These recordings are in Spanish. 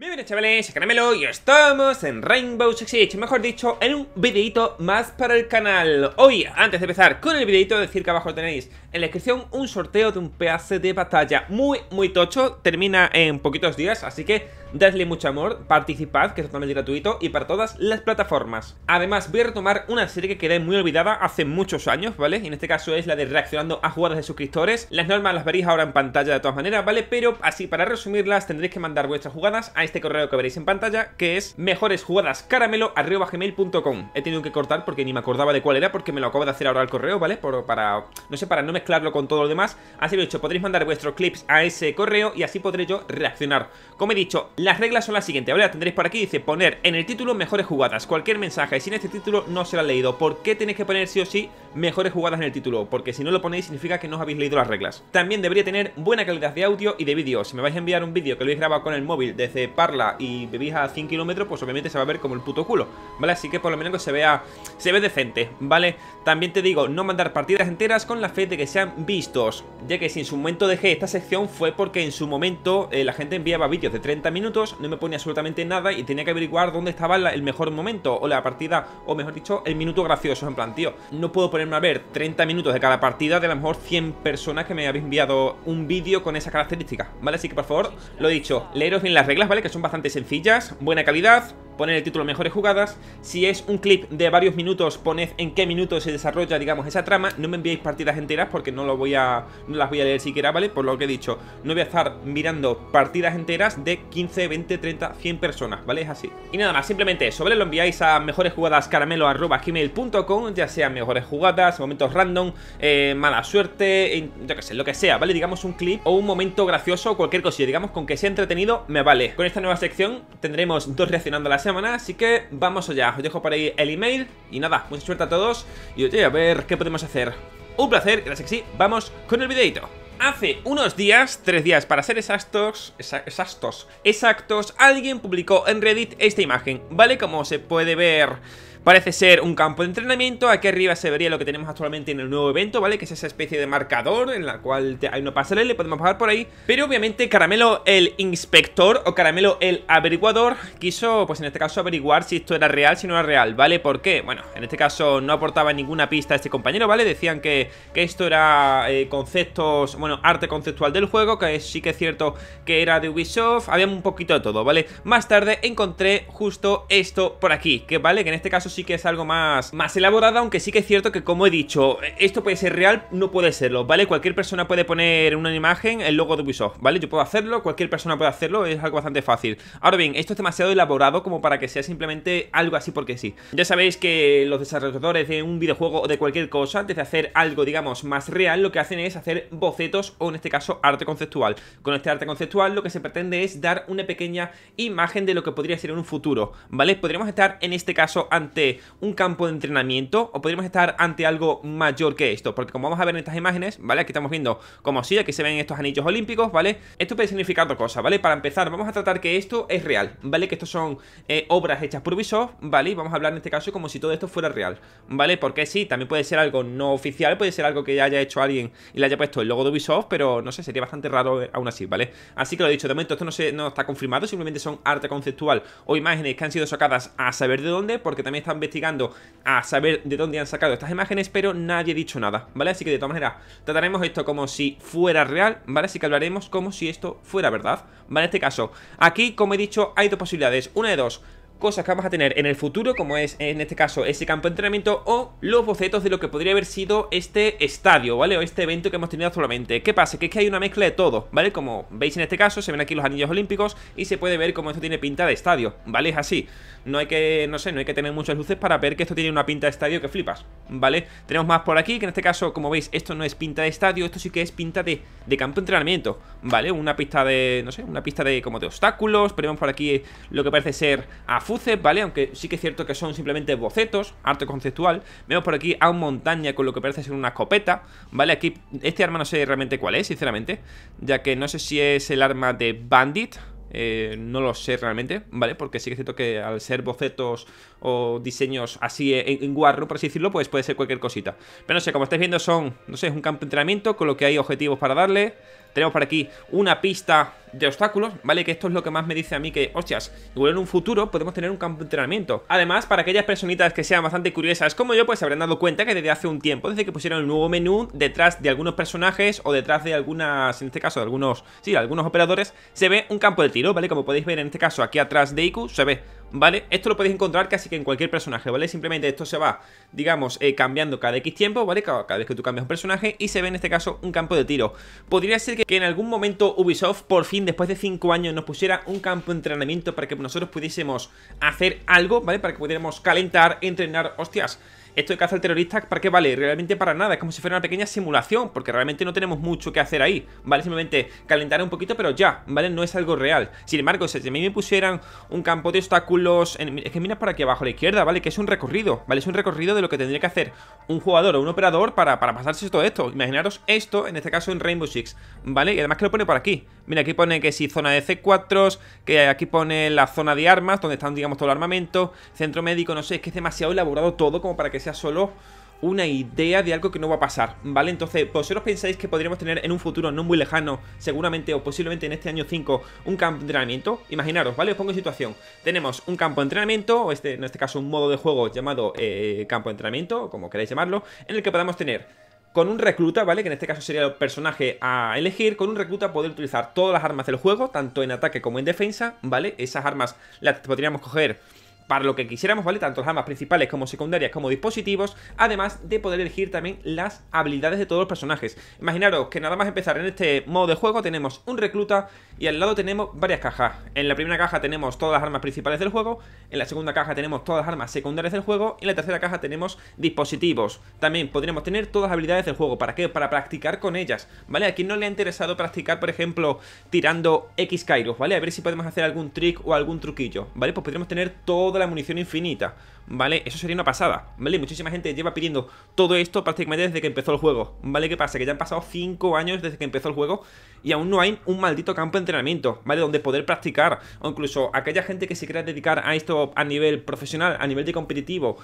Bienvenidos chavales, Caramelo y estamos en Rainbow Six Siege, mejor dicho, en un videito más para el canal Hoy, antes de empezar con el videito, decir que abajo tenéis en la descripción un sorteo de un pc de batalla muy, muy tocho Termina en poquitos días, así que Dadle mucho amor, participad, que es totalmente gratuito, y para todas las plataformas. Además, voy a retomar una serie que quedé muy olvidada hace muchos años, ¿vale? Y En este caso es la de reaccionando a jugadas de suscriptores. Las normas las veréis ahora en pantalla de todas maneras, ¿vale? Pero así, para resumirlas, tendréis que mandar vuestras jugadas a este correo que veréis en pantalla, que es mejoresjugadascaramelo.com. He tenido que cortar porque ni me acordaba de cuál era, porque me lo acabo de hacer ahora el correo, ¿vale? Por, para, no sé, para no mezclarlo con todo lo demás. Así lo he dicho, podréis mandar vuestros clips a ese correo y así podré yo reaccionar. Como he dicho, las reglas son las siguientes, Ahora tendréis por aquí, dice poner en el título mejores jugadas, cualquier mensaje, y sin este título no será leído. ¿Por qué tenéis que poner sí o sí mejores jugadas en el título? Porque si no lo ponéis significa que no habéis leído las reglas. También debería tener buena calidad de audio y de vídeo. Si me vais a enviar un vídeo que lo habéis grabado con el móvil desde Parla y vivís a 100 kilómetros, pues obviamente se va a ver como el puto culo, ¿vale? Así que por lo menos que se vea, se ve decente, ¿vale? También te digo, no mandar partidas enteras con la fe de que sean vistos, ya que si en su momento dejé esta sección fue porque en su momento eh, la gente enviaba vídeos de 30 minutos no me ponía absolutamente nada y tenía que averiguar dónde estaba el mejor momento o la partida, o mejor dicho, el minuto gracioso. En plan, tío, no puedo ponerme a ver 30 minutos de cada partida de a lo mejor 100 personas que me habéis enviado un vídeo con esa característica ¿vale? Así que por favor, lo dicho, leeros bien las reglas, ¿vale? Que son bastante sencillas, buena calidad, Poner el título Mejores Jugadas. Si es un clip de varios minutos, poned en qué minuto se desarrolla, digamos, esa trama. No me enviéis partidas enteras porque no, lo voy a, no las voy a leer siquiera, ¿vale? Por lo que he dicho, no voy a estar mirando partidas enteras de 15, 20, 30, 100 personas, ¿vale? Es así. Y nada más, simplemente eso, Lo enviáis a mejores mejoresjugadascaramelo.com, ya sea mejores jugadas, momentos random, eh, mala suerte, yo qué sé, lo que sea, ¿vale? Digamos un clip o un momento gracioso o cualquier cosilla, digamos, con que sea entretenido, me vale. Con esta nueva sección tendremos dos reaccionando a la semana así que vamos allá. Os dejo por ahí el email y nada, mucha suerte a todos y oye, a ver qué podemos hacer. Un placer, gracias que sí, vamos con el videito. Hace unos días, tres días para ser exactos, exactos, exactos, alguien publicó en Reddit esta imagen, ¿vale? Como se puede ver... Parece ser un campo de entrenamiento, aquí arriba se vería lo que tenemos actualmente en el nuevo evento, ¿vale? Que es esa especie de marcador en la cual hay una pasarela le podemos pasar por ahí. Pero obviamente Caramelo el inspector o Caramelo el averiguador quiso, pues en este caso, averiguar si esto era real, si no era real, ¿vale? ¿Por qué? Bueno, en este caso no aportaba ninguna pista a este compañero, ¿vale? Decían que, que esto era eh, conceptos, bueno, arte conceptual del juego, que sí que es cierto que era de Ubisoft, había un poquito de todo, ¿vale? Más tarde encontré justo esto por aquí, que vale, que en este caso sí que es algo más, más elaborado, aunque sí que es cierto que como he dicho, esto puede ser real, no puede serlo, ¿vale? Cualquier persona puede poner una imagen el logo de Ubisoft, ¿vale? Yo puedo hacerlo, cualquier persona puede hacerlo, es algo bastante fácil. Ahora bien, esto es demasiado elaborado como para que sea simplemente algo así porque sí. Ya sabéis que los desarrolladores de un videojuego o de cualquier cosa, antes de hacer algo, digamos, más real, lo que hacen es hacer bocetos o en este caso arte conceptual. Con este arte conceptual lo que se pretende es dar una pequeña imagen de lo que podría ser en un futuro, ¿vale? Podríamos estar en este caso ante un campo de entrenamiento o podríamos estar ante algo mayor que esto, porque como vamos a ver en estas imágenes, ¿vale? Aquí estamos viendo como si aquí se ven estos anillos olímpicos, ¿vale? Esto puede significar dos cosas, ¿vale? Para empezar, vamos a tratar que esto es real, ¿vale? Que estos son eh, obras hechas por Ubisoft, ¿vale? Y vamos a hablar en este caso como si todo esto fuera real, ¿vale? Porque sí, también puede ser algo no oficial, puede ser algo que ya haya hecho alguien y le haya puesto el logo de Ubisoft, pero no sé, sería bastante raro eh, aún así, ¿vale? Así que lo he dicho, de momento esto no, se, no está confirmado, simplemente son arte conceptual o imágenes que han sido sacadas a saber de dónde, porque también está investigando a saber de dónde han sacado estas imágenes, pero nadie ha dicho nada, ¿vale? Así que de todas maneras, trataremos esto como si fuera real, ¿vale? Así que hablaremos como si esto fuera verdad, ¿vale? En este caso, aquí, como he dicho, hay dos posibilidades. Una de dos, cosas que vamos a tener en el futuro, como es en este caso ese campo de entrenamiento, o los bocetos de lo que podría haber sido este estadio, ¿vale? O este evento que hemos tenido Solamente, ¿Qué pasa? Que es que hay una mezcla de todo, ¿vale? Como veis en este caso, se ven aquí los anillos olímpicos y se puede ver cómo esto tiene pinta de estadio, ¿vale? Es así. No hay que, no sé, no hay que tener muchas luces para ver que esto tiene una pinta de estadio que flipas, ¿vale? Tenemos más por aquí, que en este caso, como veis, esto no es pinta de estadio, esto sí que es pinta de, campo de entrenamiento, ¿vale? Una pista de, no sé, una pista de como de obstáculos, pero vemos por aquí lo que parece ser a ¿vale? Aunque sí que es cierto que son simplemente bocetos, arte conceptual. Vemos por aquí a un montaña con lo que parece ser una escopeta, ¿vale? Aquí, este arma no sé realmente cuál es, sinceramente, ya que no sé si es el arma de Bandit, eh, no lo sé realmente, ¿vale? Porque sí que es cierto que al ser bocetos o diseños así en, guarro, por así decirlo, pues puede ser cualquier cosita. Pero no sé, como estáis viendo son, no sé, es un campo de entrenamiento con lo que hay objetivos para darle. Tenemos por aquí una pista de obstáculos, ¿vale? Que esto es lo que más me dice a mí que, hostias, igual en un futuro podemos tener un campo de entrenamiento. Además, para aquellas personitas que sean bastante curiosas como yo, pues se habrán dado cuenta que desde hace un tiempo, desde que pusieron el nuevo menú, detrás de algunos personajes o detrás de algunas, en este caso, de algunos, sí, de algunos operadores, se ve un campo de tiro. ¿vale? Como podéis ver en este caso aquí atrás de Iku se ve, ¿vale? Esto lo podéis encontrar casi que en cualquier personaje, ¿vale? Simplemente esto se va, digamos, eh, cambiando cada X tiempo, ¿vale? Cada, vez que tú cambias un personaje y se ve en este caso un campo de tiro. Podría ser que, que en algún momento Ubisoft, por fin, después de 5 años, nos pusiera un campo de entrenamiento para que nosotros pudiésemos hacer algo, ¿vale? Para que pudiéramos calentar, entrenar, hostias esto de caza al terrorista, ¿para qué vale? Realmente para nada, es como si fuera una pequeña simulación, porque realmente no tenemos mucho que hacer ahí, ¿vale? Simplemente calentar un poquito, pero ya, ¿vale? No es algo real. Sin embargo, si a mí me pusieran un campo de obstáculos, en, es que para aquí abajo a la izquierda, ¿vale? Que es un recorrido, ¿vale? Es un recorrido de lo que tendría que hacer un jugador o un operador para, para pasarse todo esto. Imaginaros esto, en este caso en Rainbow Six, ¿vale? Y además que lo pone por aquí, Mira, aquí pone que si zona de C4, que aquí pone la zona de armas, donde están, digamos, todo el armamento, centro médico, no sé, es que es demasiado elaborado todo como para que sea solo una idea de algo que no va a pasar, ¿vale? Entonces, vosotros pensáis que podríamos tener en un futuro no muy lejano, seguramente o posiblemente en este año 5, un campo de entrenamiento. Imaginaros, ¿vale? Os pongo en situación. Tenemos un campo de entrenamiento, o este, en este caso un modo de juego llamado eh, campo de entrenamiento, como queráis llamarlo, en el que podamos tener con un recluta, ¿vale? Que en este caso sería el personaje a elegir. Con un recluta poder utilizar todas las armas del juego, tanto en ataque como en defensa, ¿vale? Esas armas las podríamos coger para lo que quisiéramos, ¿vale? Tanto las armas principales como secundarias como dispositivos, además de poder elegir también las habilidades de todos los personajes. Imaginaros que nada más empezar en este modo de juego tenemos un recluta y al lado tenemos varias cajas. En la primera caja tenemos todas las armas principales del juego, en la segunda caja tenemos todas las armas secundarias del juego y en la tercera caja tenemos dispositivos. También podríamos tener todas las habilidades del juego. ¿Para qué? Para practicar con ellas, ¿vale? Aquí no le ha interesado practicar, por ejemplo, tirando X Kairos, ¿vale? A ver si podemos hacer algún trick o algún truquillo, ¿vale? Pues podríamos tener todas la munición infinita, ¿vale? Eso sería una pasada, ¿vale? Muchísima gente lleva pidiendo todo esto prácticamente desde que empezó el juego, ¿vale? ¿Qué pasa? Que ya han pasado 5 años desde que empezó el juego y aún no hay un maldito campo de entrenamiento, ¿vale? Donde poder practicar, o incluso aquella gente que se quiera dedicar a esto a nivel profesional, a nivel de competitivo,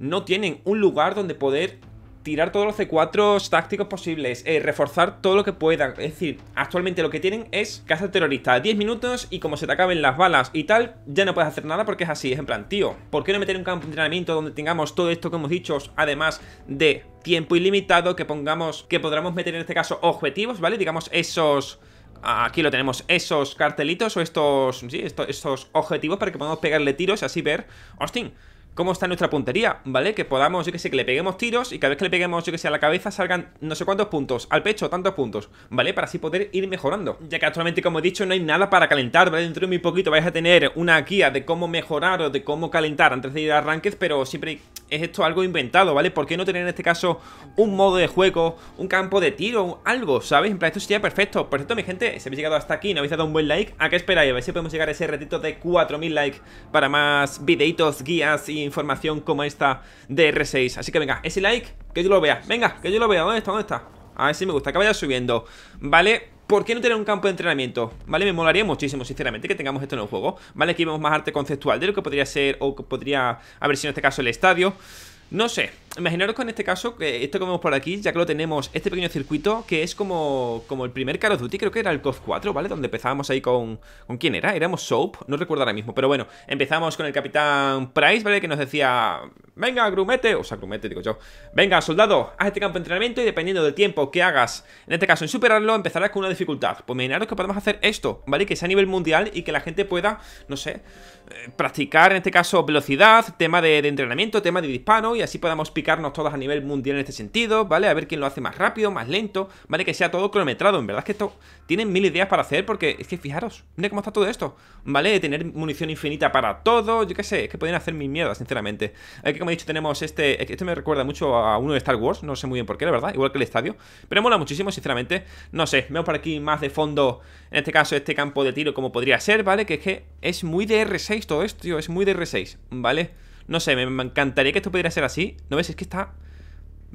no tienen un lugar donde poder tirar todos los C4 tácticos posibles, eh, reforzar todo lo que pueda Es decir, actualmente lo que tienen es caza terrorista. 10 minutos y como se te acaben las balas y tal, ya no puedes hacer nada porque es así. Es en plan, tío, ¿por qué no meter un campo de entrenamiento donde tengamos todo esto que hemos dicho, además de tiempo ilimitado, que pongamos, que podamos meter en este caso objetivos, ¿vale? Digamos esos aquí lo tenemos, esos cartelitos o estos, sí, estos, objetivos para que podamos pegarle tiros y así ver, Austin cómo está nuestra puntería, ¿vale? Que podamos, yo que sé, que le peguemos tiros y cada vez que le peguemos, yo que sé, a la cabeza salgan no sé cuántos puntos, al pecho tantos puntos, ¿vale? Para así poder ir mejorando. Ya que actualmente, como he dicho, no hay nada para calentar, ¿vale? Dentro de muy poquito vais a tener una guía de cómo mejorar o de cómo calentar antes de ir a arranques. pero siempre es esto algo inventado, ¿vale? ¿Por qué no tener en este caso un modo de juego, un campo de tiro, algo, ¿sabes? En plan, esto sería perfecto. Por cierto, mi gente, si habéis llegado hasta aquí no habéis dado un buen like, ¿a qué esperáis? A ver si podemos llegar a ese ratito de 4.000 likes para más videitos, guías y información como esta de R6 Así que venga, ese like, que yo lo vea Venga, que yo lo vea, ¿dónde está? ¿dónde está? A ver si me gusta, que vaya subiendo ¿Vale? ¿Por qué no tener un campo de entrenamiento? ¿Vale? Me molaría muchísimo, sinceramente, que tengamos esto en el juego ¿Vale? Aquí vemos más arte conceptual de lo que podría ser O que podría haber sido en este caso el estadio no sé, imaginaros con este caso, que eh, esto que vemos por aquí, ya que lo tenemos, este pequeño circuito que es como, como el primer Call of Duty, creo que era el COF 4, ¿vale? Donde empezábamos ahí con... ¿Con quién era? Éramos Soap, no recuerdo ahora mismo, pero bueno, empezamos con el Capitán Price, ¿vale? Que nos decía, venga, grumete, o sea, grumete digo yo, venga, soldado, haz este campo de entrenamiento y dependiendo del tiempo que hagas, en este caso en superarlo, empezarás con una dificultad. Pues imaginaros que podemos hacer esto, ¿vale? Que sea a nivel mundial y que la gente pueda, no sé eh, practicar en este caso velocidad, tema de, entrenamiento, tema de disparo y así podamos picarnos todos a nivel mundial en este sentido, ¿vale? A ver quién lo hace más rápido, más lento, ¿vale? Que sea todo cronometrado, en verdad es que esto tienen mil ideas para hacer porque es que fijaros, mira cómo está todo esto, ¿vale? De tener munición infinita para todo, yo qué sé, es que pueden hacer mis mierdas, sinceramente. Aquí como he dicho tenemos este, este me recuerda mucho a uno de Star Wars, no sé muy bien por qué, la verdad, igual que el estadio, pero mola muchísimo, sinceramente, no sé, vemos por aquí más de fondo, en este caso este campo de tiro como podría ser, ¿vale? Que es que es muy de R6 todo esto, tío. Es muy de R6, ¿vale? No sé, me, encantaría que esto pudiera ser así. ¿No ves? Es que está...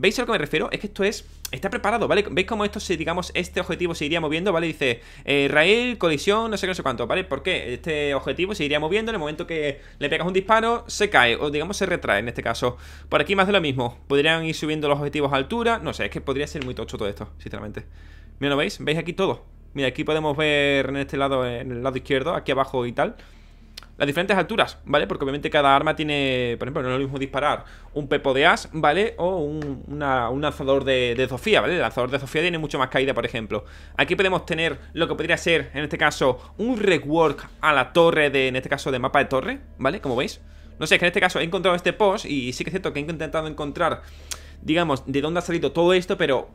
¿Veis a lo que me refiero? Es que esto es... Está preparado, ¿vale? ¿Veis cómo esto, si digamos, este objetivo se iría moviendo, ¿vale? Dice, eh, raíl, colisión, no sé qué, no sé cuánto, ¿vale? ¿Por qué? Este objetivo se iría moviendo en el momento que le pegas un disparo, se cae, o digamos, se retrae en este caso. Por aquí más de lo mismo. Podrían ir subiendo los objetivos a altura, no sé, es que podría ser muy tocho todo esto, sinceramente. Mira, ¿lo veis? ¿Veis aquí todo? Mira, aquí podemos ver en este lado, en el lado izquierdo, aquí abajo y tal las diferentes alturas, ¿vale? Porque obviamente cada arma tiene, por ejemplo, no es lo mismo disparar un pepo de as, ¿vale? O un, lanzador de, de, Sofía, ¿vale? El lanzador de Sofía tiene mucho más caída, por ejemplo. Aquí podemos tener lo que podría ser, en este caso, un rework a la torre de, en este caso, de mapa de torre, ¿vale? Como veis. No sé, es que en este caso he encontrado este post y sí que es cierto que he intentado encontrar digamos, de dónde ha salido todo esto, pero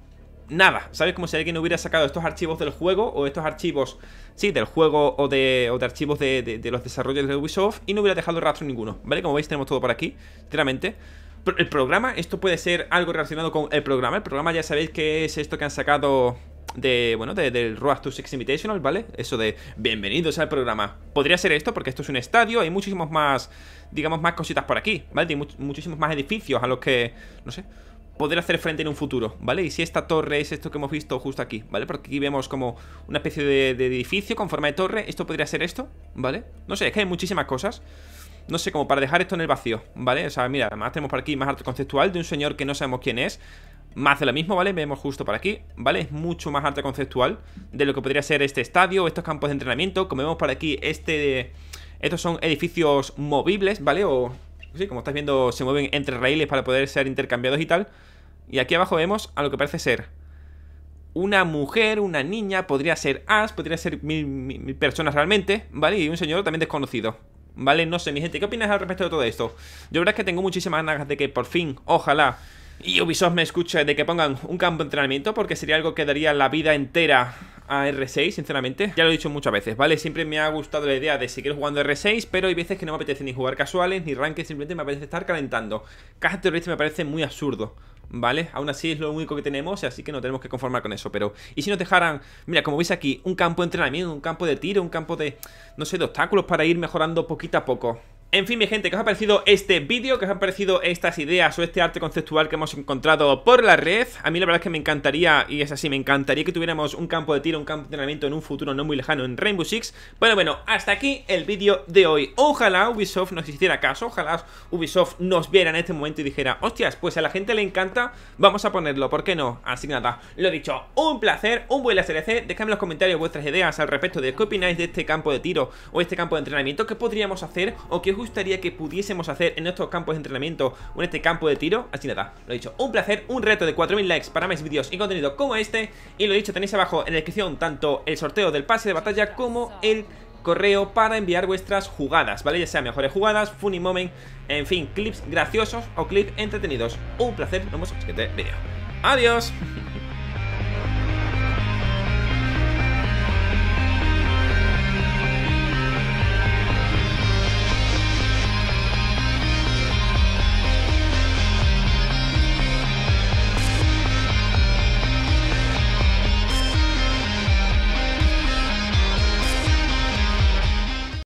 nada, ¿sabes? Como si alguien hubiera sacado estos archivos del juego o estos archivos, sí, del juego o de, o de archivos de, los desarrollos de Ubisoft y no hubiera dejado rastro ninguno, ¿vale? Como veis tenemos todo por aquí, sinceramente. El programa, esto puede ser algo relacionado con el programa. El programa ya sabéis que es esto que han sacado de, bueno, de, del Road to Six Invitational, ¿vale? Eso de bienvenidos al programa. Podría ser esto, porque esto es un estadio, hay muchísimos más, digamos, más cositas por aquí, ¿vale? Hay muchísimos más edificios a los que, no sé, poder hacer frente en un futuro, ¿vale? Y si esta torre es esto que hemos visto justo aquí, ¿vale? Porque aquí vemos como una especie de, edificio con forma de torre, esto podría ser esto, ¿vale? No sé, es que hay muchísimas cosas no sé, como para dejar esto en el vacío, ¿vale? O sea, mira, además tenemos por aquí más arte conceptual de un señor que no sabemos quién es. Más de lo mismo, ¿vale? Vemos justo por aquí, ¿vale? Es mucho más arte conceptual de lo que podría ser este estadio, estos campos de entrenamiento. Como vemos por aquí, este... Estos son edificios movibles, ¿vale? O como estás viendo, se mueven entre raíles para poder ser intercambiados y tal. Y aquí abajo vemos a lo que parece ser una mujer, una niña, podría ser As, podría ser mil, personas realmente, ¿vale? Y un señor también desconocido. ¿Vale? No sé, mi gente, ¿qué opinas al respecto de todo esto? Yo la verdad es que tengo muchísimas ganas de que por fin, ojalá, y Ubisoft me escucha de que pongan un campo de entrenamiento porque sería algo que daría la vida entera a R6, sinceramente. Ya lo he dicho muchas veces, ¿vale? Siempre me ha gustado la idea de seguir jugando R6, pero hay veces que no me apetece ni jugar casuales, ni rankings, simplemente me apetece estar calentando. Caja terrorista me parece muy absurdo. ¿Vale? Aún así es lo único que tenemos, así que no tenemos que conformar con eso. Pero, ¿y si nos dejaran, mira, como veis aquí, un campo de entrenamiento, un campo de tiro, un campo de, no sé, de obstáculos para ir mejorando poquito a poco? En fin, mi gente, ¿qué os ha parecido este vídeo, ¿Qué os han parecido estas ideas o este arte conceptual que hemos encontrado por la red. A mí la verdad es que me encantaría, y es así, me encantaría que tuviéramos un campo de tiro, un campo de entrenamiento en un futuro no muy lejano en Rainbow Six. Bueno, bueno, hasta aquí el vídeo de hoy. Ojalá Ubisoft nos hiciera caso, ojalá Ubisoft nos viera en este momento y dijera, hostias, pues a la gente le encanta, vamos a ponerlo, ¿por qué no? Así que nada, lo dicho, un placer, un buen SRC, e dejadme en los comentarios vuestras ideas al respecto de qué opináis de este campo de tiro o este campo de entrenamiento, qué podríamos hacer o qué os gustaría que pudiésemos hacer en estos campos de entrenamiento o en este campo de tiro. Así nada, lo he dicho, un placer, un reto de 4.000 likes para más vídeos y contenido como este. Y lo he dicho, tenéis abajo en la descripción tanto el sorteo del pase de batalla como el correo para enviar vuestras jugadas, ¿vale? Ya sea mejores jugadas, funny moment, en fin, clips graciosos o clips entretenidos. Un placer, nos vemos en el siguiente vídeo. ¡Adiós!